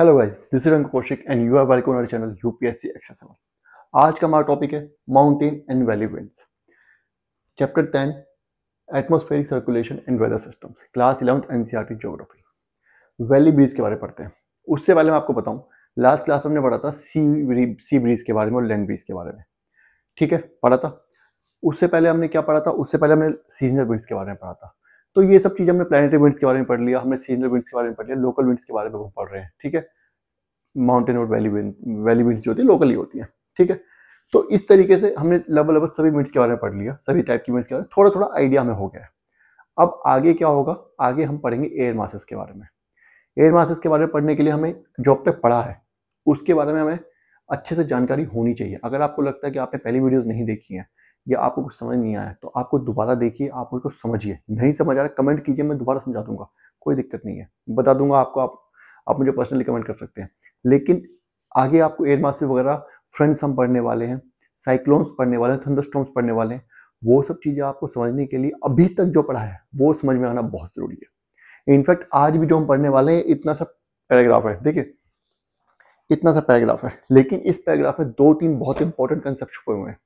Hello guys this is Rang Kaushik and you are welcome our channel UPSC accessible आज का हमारा topic है mountain and valley winds chapter ten atmospheric circulation and weather systems class eleventh N C geography valley breeze के बारे में पढ़ते हैं उससे पहले मैं आपको बताऊँ लास्ट क्लास में हमने पढ़ा था सी सी ब्रीज के बारे में और लैंड ब्रीज के बारे में ठीक है पढ़ा था उससे पहले हमने क्या पढ़ा था उससे पहले हमने सीजनल ब्रीज के बारे में पढ़ा था तो ये सब चीज़ें हमने प्लानिटरी विंड्स के बारे में पढ़ लिया हमने सीजनल विंड्स के बारे में पढ़ लिया लोकल विंड्स के बारे में हम पढ़ रहे हैं ठीक है माउंटेन और वैली विंड वैली विंड्स जो होती है लोकली होती हैं ठीक है तो इस तरीके से हमने लगभग लगभग सभी विंड्स के बारे में पढ़ लिया सभी टाइप की विंड्स के बारे में थोड़ा थोड़ा आइडिया हमें हो गया है अब आगे क्या होगा आगे हम पढ़ेंगे एयर मासेस के बारे में एयर मासेस के बारे में पढ़ने के लिए हमें जो अब तक पढ़ा है उसके बारे में हमें अच्छे से जानकारी होनी चाहिए अगर आपको लगता है कि आपने पहली वीडियोस नहीं देखी हैं या आपको कुछ समझ नहीं आया तो आपको दोबारा देखिए आप उसको समझिए नहीं समझ आ रहा कमेंट कीजिए मैं दोबारा समझा दूंगा कोई दिक्कत नहीं है बता दूंगा आपको आप आप मुझे पर्सनली कमेंट कर सकते हैं लेकिन आगे आपको एयर मासिव वगैरह फ्रेंड्स हम पढ़ने वाले हैं साइक्लोन्स पढ़ने वाले हैं थंडरस्टॉम्स पढ़ने वाले हैं वो सब चीज़ें आपको समझने के लिए अभी तक जो पढ़ा है वो समझ में आना बहुत ज़रूरी है इनफैक्ट आज भी जो हम पढ़ने वाले हैं इतना सा पैराग्राफ है देखिए इतना सा पैराग्राफ है लेकिन इस पैराग्राफ में दो तीन बहुत इंपॉर्टेंट कंसेप्ट छुपे हुए हैं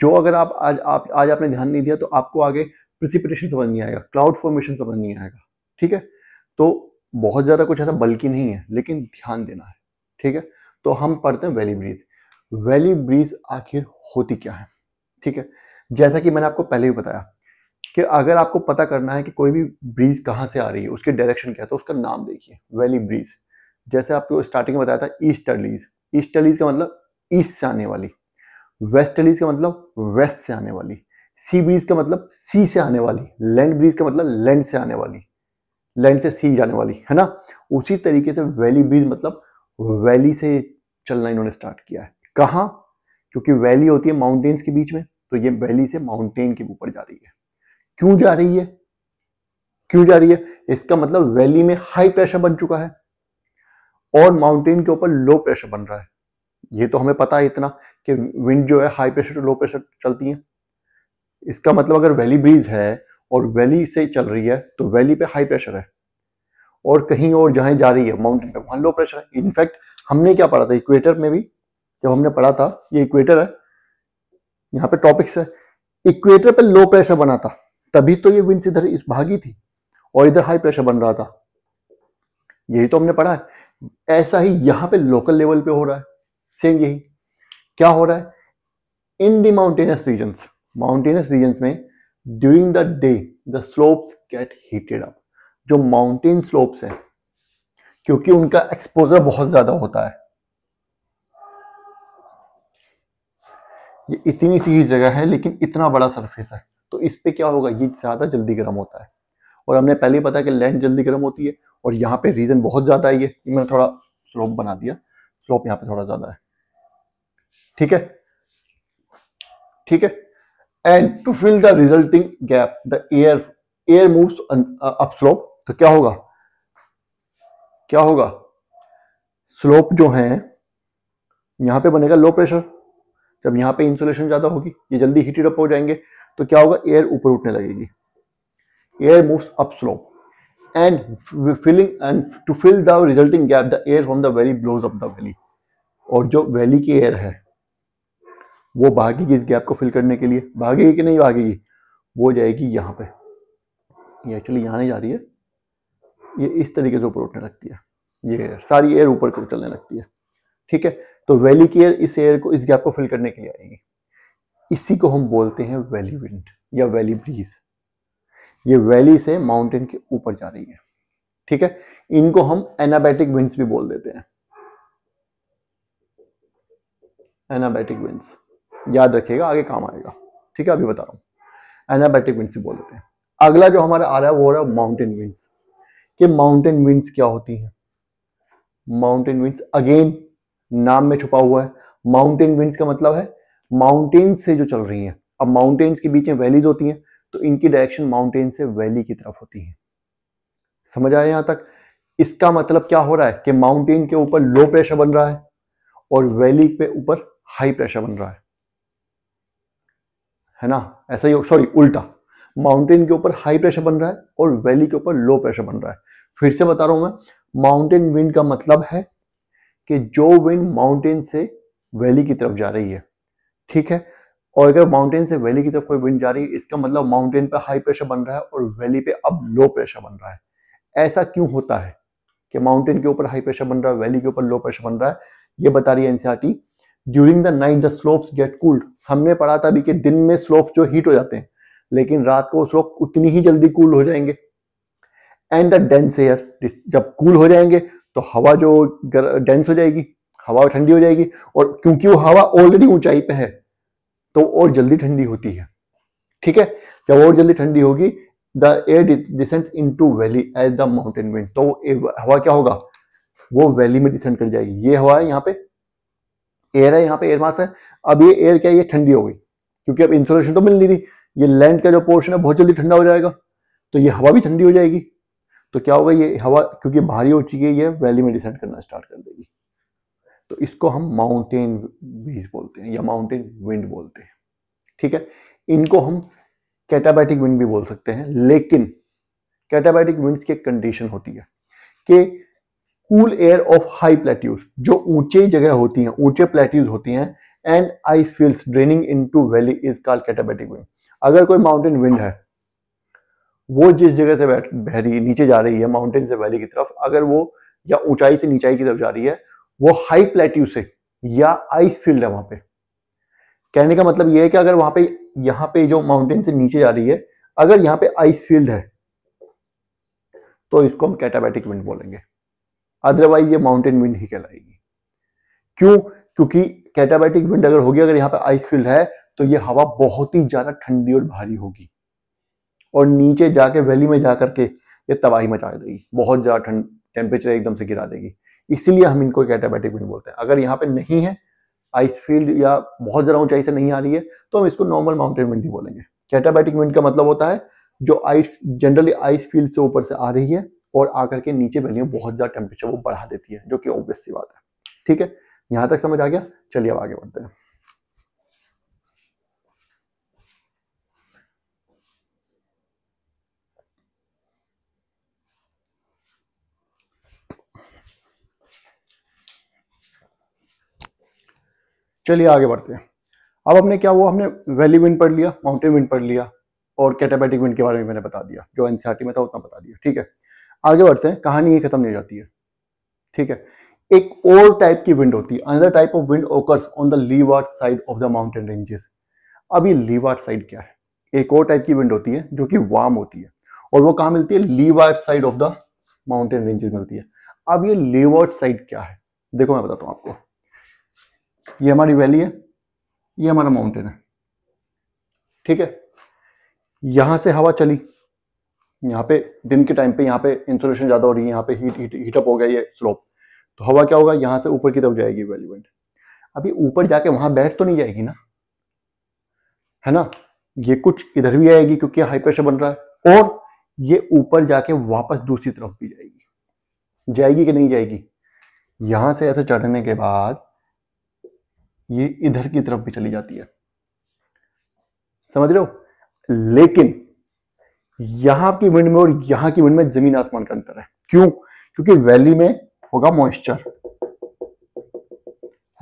जो अगर आप आज आप आज आपने ध्यान नहीं दिया तो आपको आगे प्रिसिपिटेशन समझ नहीं आएगा क्लाउड फॉर्मेशन समझ नहीं आएगा ठीक है तो बहुत ज़्यादा कुछ ऐसा बल्कि नहीं है लेकिन ध्यान देना है ठीक है तो हम पढ़ते हैं वैली ब्रीज वैली ब्रीज आखिर होती क्या है ठीक है जैसा कि मैंने आपको पहले भी बताया कि अगर आपको पता करना है कि कोई भी ब्रीज कहाँ से आ रही है उसकी डायरेक्शन क्या है तो उसका नाम देखिए वैली ब्रीज जैसे आपको स्टार्टिंग में बताया था ईस्टर्लीज ईस्टर्लीज का मतलब ईस्ट से आने वाली वेस्ट का मतलब वेस्ट से आने वाली सी ब्रीज का मतलब सी से आने वाली लैंड ब्रीज का मतलब लैंड से आने वाली लैंड से सी जाने वाली है ना उसी तरीके से वैली ब्रीज मतलब वैली से चलना इन्होंने स्टार्ट किया है कहाँ क्योंकि वैली होती है माउंटेन्स के बीच में तो ये वैली से माउंटेन के ऊपर जा रही है क्यों जा रही है क्यों जा रही है इसका मतलब वैली में हाई प्रेशर बन चुका है और माउंटेन के ऊपर लो प्रेशर बन रहा है ये तो हमें पता है इतना कि विंड जो है high pressure to low pressure चलती है इसका मतलब अगर वैली ब्रीज है और वैली से चल रही है तो वैली पे हाई प्रेशर है और कहीं और जहां जा रही है माउंटेन पे वहां लो प्रेशर है इनफैक्ट हमने क्या पढ़ा था इक्वेटर में भी जब हमने पढ़ा था ये इक्वेटर है यहाँ पे टॉपिक्स है इक्वेटर पे लो प्रेशर बना था तभी तो ये विंड इधर इस भागी थी और इधर हाई प्रेशर बन रहा था यही तो हमने पढ़ा है ऐसा ही यहाँ पे लोकल लेवल पे हो रहा है सेम यही क्या हो रहा है in the mountainous regions mountainous regions में during the day the slopes get heated up जो माउंटेन स्लोप्स हैं क्योंकि उनका एक्सपोजर बहुत ज्यादा होता है ये इतनी सी जगह है लेकिन इतना बड़ा सरफेस है तो इस पे क्या होगा ये ज्यादा जल्दी गर्म होता है और हमने पहले ही पता कि लैंड जल्दी गर्म होती है और यहाँ पे रीजन बहुत ज्यादा है ये मैंने थोड़ा स्लोप बना दिया स्लोप यहाँ पे थोड़ा ज्यादा है ठीक है ठीक है and to fill the resulting gap the air air moves up slope तो क्या होगा क्या होगा स्लोप जो है यहां पे बनेगा लो प्रेशर जब यहां पे इंसुलेशन ज्यादा होगी ये जल्दी हीटेड अप हो जाएंगे तो क्या होगा एयर ऊपर उठने लगेगी air moves up slope and filling and to fill the resulting gap the air from the valley blows up the valley और जो वैली की एयर है वो भागेगी इस गैप को फिल करने के लिए भागेगी कि नहीं भागेगी वो जाएगी यहाँ पे ये एक्चुअली यहाँ नहीं जा रही है ये इस तरीके से ऊपर उठने लगती है ये एयर सारी एयर ऊपर को चलने लगती है ठीक है तो वैली की एयर इस एयर को इस गैप को फिल करने के लिए आएगी इसी को हम बोलते हैं वैली विंड या वैली ब्रीज ये वैली से माउंटेन के ऊपर जा रही है ठीक है इनको हम एनाबैटिक विंड्स भी बोल देते हैं एनाबैटिक विंड्स याद रखिएगा आगे काम आएगा ठीक है अभी बता रहा हूँ एनाबैटिक विंड्स बोल देते हैं अगला जो हमारा आ रहा है वो हो रहा है माउंटेन विंड्स कि माउंटेन विंड्स क्या होती हैं माउंटेन विंड्स अगेन नाम में छुपा हुआ है माउंटेन विंड्स का मतलब है माउंटेन्स से जो चल रही हैं अब माउंटेन्स के बीच में वैलीज होती हैं तो इनकी डायरेक्शन माउंटेन से वैली की तरफ होती है समझ आया यहाँ तक इसका मतलब क्या हो रहा है कि माउंटेन के ऊपर लो प्रेशर बन रहा है और वैली पे ऊपर हाई प्रेशर बन रहा है है ना ऐसा ही सॉरी उल्टा माउंटेन के ऊपर हाई प्रेशर बन रहा है और वैली के ऊपर लो प्रेशर बन रहा है फिर से बता रहा हूं मैं माउंटेन विंड का मतलब है कि जो विंड माउंटेन से वैली की तरफ जा रही है ठीक है और अगर माउंटेन से वैली की तरफ कोई विंड जा रही है इसका मतलब माउंटेन पर हाई प्रेशर बन रहा है और वैली पे अब लो प्रेशर बन रहा है ऐसा क्यों होता है कि माउंटेन के ऊपर हाई प्रेशर बन रहा है वैली के ऊपर लो प्रेशर बन रहा है ये बता रही है NCERT during the night the slopes get cooled हमने पढ़ा था अभी कि दिन में स्लोप जो हीट हो जाते हैं लेकिन रात को स्लोप उतनी ही जल्दी कूल हो जाएंगे एंड द डेंस एयर जब कूल हो जाएंगे तो हवा जो डेंस हो जाएगी हवा ठंडी हो जाएगी और क्योंकि वो हवा ऑलरेडी ऊंचाई पे है तो और जल्दी ठंडी होती है ठीक है जब और जल्दी ठंडी होगी the air descent into valley as the mountain wind तो हवा क्या होगा वो वैली में डिसेंट कर जाएगी ये हवा है यहाँ पे एयर है यहाँ पे एयर मास है अब ये एयर क्या ये ठंडी हो गई क्योंकि अब इंसुलेशन तो मिल नहीं रही ये लैंड का जो पोर्शन है बहुत जल्दी ठंडा हो जाएगा तो ये हवा भी ठंडी हो जाएगी तो क्या होगा ये हवा क्योंकि भारी हो चुकी है ये वैली में डिसेंड करना स्टार्ट कर देगी तो इसको हम माउंटेन बीज बोलते हैं या माउंटेन विंड बोलते हैं ठीक है इनको हम कैटाबैटिक विंड भी बोल सकते हैं लेकिन कैटाबैटिक विंड्स की कंडीशन होती है कि cool air of high plateaus जो ऊंचे जगह होती हैं ऊंचे प्लेट्यूज होती हैं and ice field draining into valley is called katabatic wind अगर कोई माउंटेन विंड है वो जिस जगह से बैठ बह रही है नीचे जा रही है माउंटेन से वैली की तरफ अगर वो या ऊंचाई से नीचाई की तरफ जा रही है वो हाई प्लेट्यू से या आइस फील्ड है वहां पे कहने का मतलब ये है कि अगर वहां पे यहाँ पे जो माउंटेन से नीचे जा रही है अगर यहाँ पे आइस फील्ड है तो इसको हम कैटाबैटिक विंड बोलेंगे अदरवाइज ये माउंटेन विंड ही कहलाएगी क्यों क्योंकि कैटाबाइटिक विंड अगर होगी अगर यहाँ पे आइस फील्ड है तो ये हवा बहुत ही ज्यादा ठंडी और भारी होगी और नीचे जाके वैली में जाकर के ये तबाही मचा देगी बहुत ज्यादा ठंड टेम्परेचर एकदम से गिरा देगी इसीलिए हम इनको कैटाबाइटिक विंड बोलते हैं अगर यहाँ पे नहीं है आइस फील्ड या बहुत ज़्यादा ऊंचाई से नहीं आ रही है तो हम इसको नॉर्मल माउंटेन विंड ही बोलेंगे कैटाबाइटिक विंड का मतलब होता है जो आइस जनरली आइस फील्ड से ऊपर से आ रही है और आकर के नीचे वैल्यू बहुत ज़्यादा टेम्परेचर वो बढ़ा देती है जो कि ऑब्वियस सी बात है ठीक है यहां तक समझ आ गया चलिए अब आगे बढ़ते हैं चलिए आगे बढ़ते हैं अब हमने क्या हुआ हमने वैली विंड पढ़ लिया माउंटेन विंड पढ़ लिया और कैटाबैटिक विंड के बारे में मैंने बता दिया जो एनसीआरटी e में था उतना बता दिया ठीक है आगे बढ़ते हैं कहानी ये खत्म नहीं हो जाती है ठीक है एक और टाइप की विंड होती है another type of wind occurs on the leeward side of the mountain ranges अब ये लीवार्ड साइड क्या है एक और टाइप की विंड होती है जो कि वार्म होती है और वो कहा मिलती है leeward side of the mountain ranges मिलती है अब ये लेवर्ड साइड क्या है देखो मैं बताता हूं आपको ये हमारी वैली है ये हमारा माउंटेन है ठीक है यहां से हवा चली यहाँ पे दिन के टाइम पे यहाँ पे इंसुलेशन ज़्यादा हो रही है यहाँ पे हीट हीट हीटअप हो गया ये स्लोप तो हवा क्या होगा यहाँ से ऊपर की तरफ जाएगी वेलिवेंट अभी ऊपर जाके वहाँ बैठ तो नहीं जाएगी ना है ना ये कुछ इधर भी आएगी क्योंकि हाई प्रेशर बन रहा है और ये ऊपर जाके वापस दूसरी तरफ भी जाएगी जाएगी कि नहीं जाएगी यहां से ऐसे चढ़ने के बाद ये इधर की तरफ भी चली जाती है समझ रहे हो लेकिन यहां की विंड में और यहां की विंड में जमीन आसमान का अंतर है क्यों क्योंकि वैली में होगा मॉइस्चर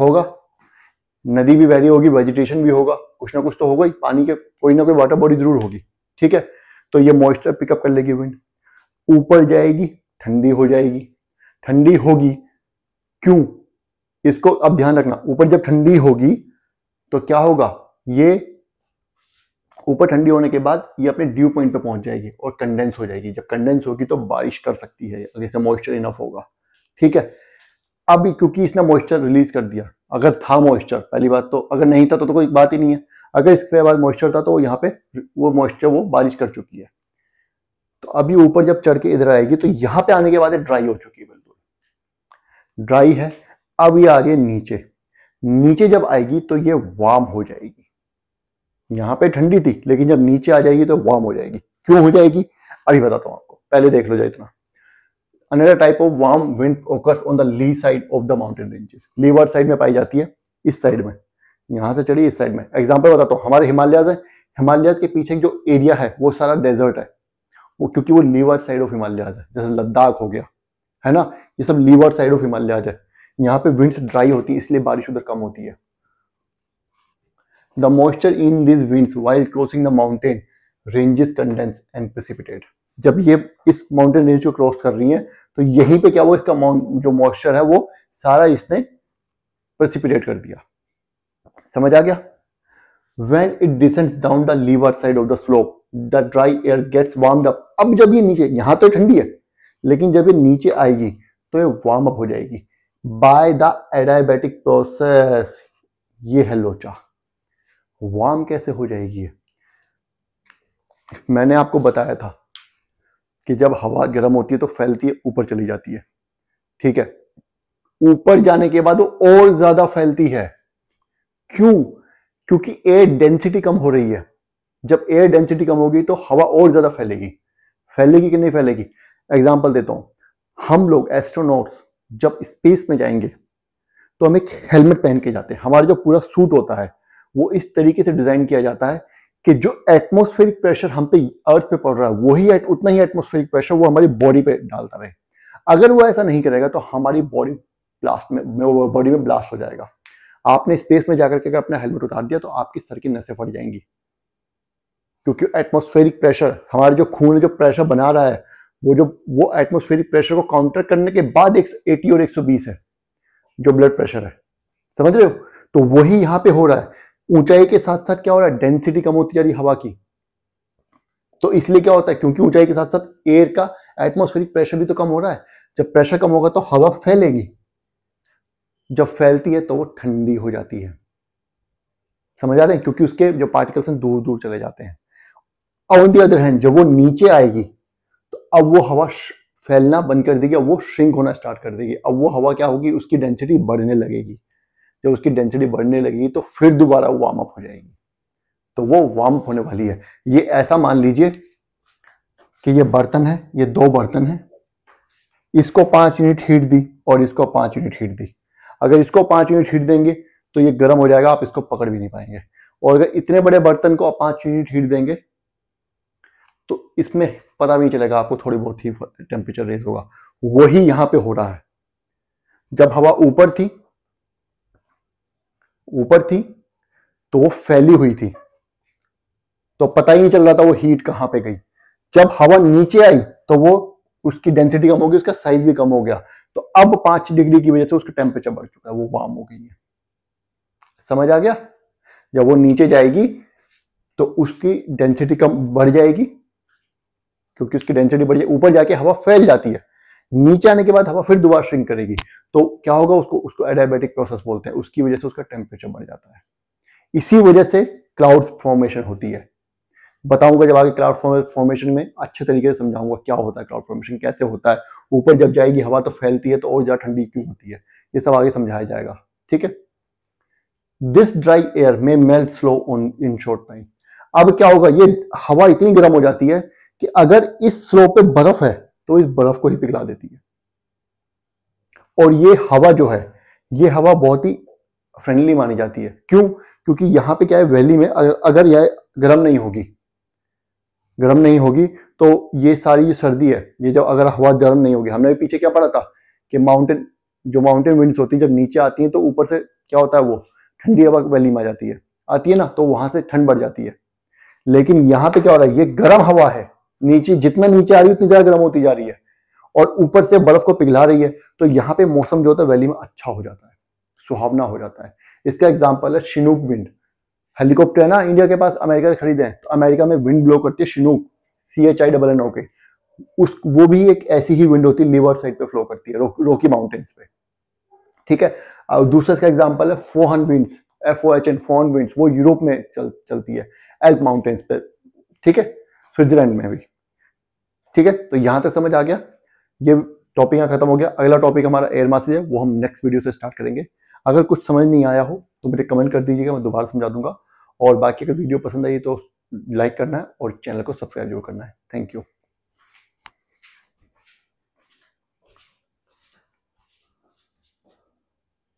होगा नदी भी वैली होगी वेजिटेशन भी होगा कुछ ना कुछ तो होगा ही पानी के कोई ना कोई वाटर बॉडी जरूर होगी ठीक है तो ये मॉइस्चर पिकअप कर लेगी विंड ऊपर जाएगी ठंडी हो जाएगी ठंडी होगी क्यों इसको अब ध्यान रखना ऊपर जब ठंडी होगी तो क्या होगा ये ऊपर ठंडी होने के बाद ये अपने ड्यू पॉइंट पे पहुंच जाएगी और कंडेंस हो जाएगी जब कंडेंस होगी तो बारिश कर सकती है अगर इसे मॉइस्चर इनफ होगा ठीक है अब क्योंकि इसने मॉइस्चर रिलीज कर दिया अगर था मॉइस्चर पहली बात तो अगर नहीं था तो, तो कोई बात ही नहीं है अगर इसके बाद मॉइस्चर था तो यहाँ पे वो मॉइस्चर वो बारिश कर चुकी है तो अभी ऊपर जब चढ़ के इधर आएगी तो यहाँ पे आने के बाद ड्राई हो चुकी है बिल्कुल ड्राई है अब ये आगे नीचे नीचे जब आएगी तो ये वार्म हो जाएगी यहाँ पे ठंडी थी लेकिन जब नीचे आ जाएगी तो वार्म हो जाएगी क्यों हो जाएगी अभी बताता हूँ आपको पहले देख लो जाए इतना another type of warm wind occurs on the lee side of the mountain ranges leeward side में पाई जाती है इस साइड में यहां से चढ़ी इस साइड में एग्जाम्पल बताता हूँ हमारे हिमालयाज है हिमालयाज के पीछे जो एरिया है वो सारा डेजर्ट है वो क्योंकि वो लीवर साइड ऑफ हिमालयाज है जैसे लद्दाख हो गया है ना ये सब लीवर साइड ऑफ हिमालयाज है यहाँ पे विंड्स ड्राई होती है इसलिए बारिश उधर कम होती है The moisture in these winds while crossing the mountain ranges condense and precipitate. जब ये इस माउंटेन रेंज को क्रॉस कर रही है तो यहीं पे क्या वो इसका जो मॉइस्चर है वो सारा इसने प्रसिपिटेट कर दिया समझ आ गया when it descends down the leeward side of the slope the dry air gets warm up अब जब ये नीचे यहां तो ठंडी है लेकिन जब ये नीचे आएगी तो ये वार्म अप हो जाएगी बाय द एडाबेटिक प्रोसेस ये है लोचा वार्म कैसे हो जाएगी मैंने आपको बताया था कि जब हवा गर्म होती है तो फैलती है ऊपर चली जाती है ठीक है ऊपर जाने के बाद वो और ज्यादा फैलती है क्यों क्योंकि एयर डेंसिटी कम हो रही है जब एयर डेंसिटी कम होगी तो हवा और ज्यादा फैलेगी फैलेगी कि नहीं फैलेगी एग्जाम्पल देता हूं हम लोग एस्ट्रोनॉट्स जब स्पेस में जाएंगे तो हम एक हेलमेट पहन के जाते हैं हमारा जो पूरा सूट होता है वो इस तरीके से डिजाइन किया जाता है कि जो एटमोस्फेरिक प्रेशर हम पे अर्थ पे पड़ रहा है वही उतना ही एटमोस्फेरिक प्रेशर वो हमारी बॉडी पे डालता रहे अगर वो ऐसा नहीं करेगा तो हमारी बॉडी ब्लास्ट में बॉडी में ब्लास्ट हो जाएगा आपने स्पेस में जाकर के अगर अपना हेलमेट उतार दिया तो आपकी सर की नसें फट जाएंगी क्योंकि एटमोस्फेरिक प्रेशर हमारे जो खून जो प्रेशर बना रहा है वो जो वो एटमोस्फेरिक प्रेशर को काउंटर करने के बाद एक और एक सौ बीस है जो ब्लड प्रेशर है समझ रहे हो तो वही यहाँ पे हो रहा है ऊंचाई के साथ साथ क्या हो रहा है डेंसिटी कम होती जा रही हवा की तो इसलिए क्या होता है क्योंकि ऊंचाई के साथ साथ एयर का एटमोस्फेरिक प्रेशर भी तो कम हो रहा है जब प्रेशर कम होगा तो हवा फैलेगी जब फैलती है तो वो ठंडी हो जाती है समझ आ रहे हैं क्योंकि उसके जो पार्टिकल्स हैं दूर दूर चले जाते हैं ऑन दी अदर हैंड जब वो नीचे आएगी तो अब वो हवा फैलना बंद कर देगी अब वो श्रिंक होना स्टार्ट कर देगी अब वो हवा क्या होगी उसकी डेंसिटी बढ़ने लगेगी जब उसकी डेंसिटी बढ़ने लगी तो फिर दोबारा वार्म अप हो जाएगी तो वो वार्म अप होने वाली है ये ऐसा मान लीजिए कि ये बर्तन है ये दो बर्तन है इसको पांच यूनिट हीट दी और इसको पाँच यूनिट हीट दी अगर इसको पांच यूनिट हीट देंगे तो ये गर्म हो जाएगा आप इसको पकड़ भी नहीं पाएंगे और अगर इतने बड़े बर्तन को आप पाँच यूनिट हीट देंगे तो इसमें पता भी नहीं चलेगा आपको थोड़ी बहुत ही टेम्परेचर रेज होगा वही यहां पे हो रहा है जब हवा ऊपर थी ऊपर थी तो वो फैली हुई थी तो पता ही नहीं चल रहा था वो हीट कहां पे गई जब हवा नीचे आई तो वो उसकी डेंसिटी कम हो गई उसका साइज भी कम हो गया तो अब पांच डिग्री की वजह से उसका टेम्परेचर बढ़ चुका है वो वार्म हो गई है समझ आ गया जब वो नीचे जाएगी तो उसकी डेंसिटी कम बढ़ जाएगी क्योंकि उसकी डेंसिटी बढ़ जाए ऊपर जाके हवा फैल जाती है नीचे आने के बाद हवा फिर दोबारा श्रिंक करेगी तो क्या होगा उसको उसको एडाबेटिक प्रोसेस बोलते हैं उसकी वजह से उसका टेम्परेचर बढ़ जाता है इसी वजह से क्लाउड फॉर्मेशन होती है बताऊंगा जब आगे क्लाउड फॉर्मेशन में अच्छे तरीके से समझाऊंगा क्या होता है क्लाउड फॉर्मेशन कैसे होता है ऊपर जब जाएगी हवा तो फैलती है तो और ज़्यादा ठंडी क्यों होती है ये सब आगे समझाया जाएगा ठीक है दिस ड्राई एयर में melt slow on in short time अब क्या होगा ये हवा इतनी गर्म हो जाती है कि अगर इस स्लो पे बर्फ है तो इस बर्फ को ही पिघला देती है और ये हवा जो है ये हवा बहुत ही फ्रेंडली मानी जाती है क्यों क्योंकि यहां पे क्या है वैली में अगर यह गर्म नहीं होगी गर्म नहीं होगी तो ये सारी जो सर्दी है ये जब अगर हवा गर्म नहीं होगी हमने पीछे क्या पढ़ा था कि माउंटेन जो माउंटेन विंड्स होती है जब नीचे आती है तो ऊपर से क्या होता है वो ठंडी हवा वैली में आ जाती है आती है ना तो वहां से ठंड बढ़ जाती है लेकिन यहां पे क्या हो रहा है ये गर्म हवा है नीचे जितना नीचे आ रही है उतनी ज्यादा गर्म होती जा रही है और ऊपर से बर्फ को पिघला रही है तो यहाँ पे मौसम जो होता है वैली में अच्छा हो जाता है सुहावना हो जाता है इसका एग्जाम्पल है शिनूक विंड हेलीकॉप्टर है ना इंडिया के पास अमेरिका से खरीदे हैं तो अमेरिका में विंड ब्लो करती है Chinook C H I double N O के उस वो भी एक ऐसी ही विंड होती है लीवर साइड पे फ्लो करती है रो, रोकी माउंटेन्स पे ठीक है और दूसरा इसका एग्जाम्पल है foehn winds F O H N foehn winds वो यूरोप में चल, चलती है एल्प माउंटेन्स पे ठीक है स्विट्जरलैंड में भी ठीक है तो यहां तक समझ आ गया ये टॉपिक यहाँ खत्म हो गया अगला टॉपिक हमारा एयर मासेज है वो हम नेक्स्ट वीडियो से स्टार्ट करेंगे अगर कुछ समझ नहीं आया हो तो मुझे कमेंट कर दीजिएगा मैं दोबारा समझा दूंगा और बाकी अगर वीडियो पसंद आई तो लाइक करना है और चैनल को सब्सक्राइब जरूर करना है थैंक यू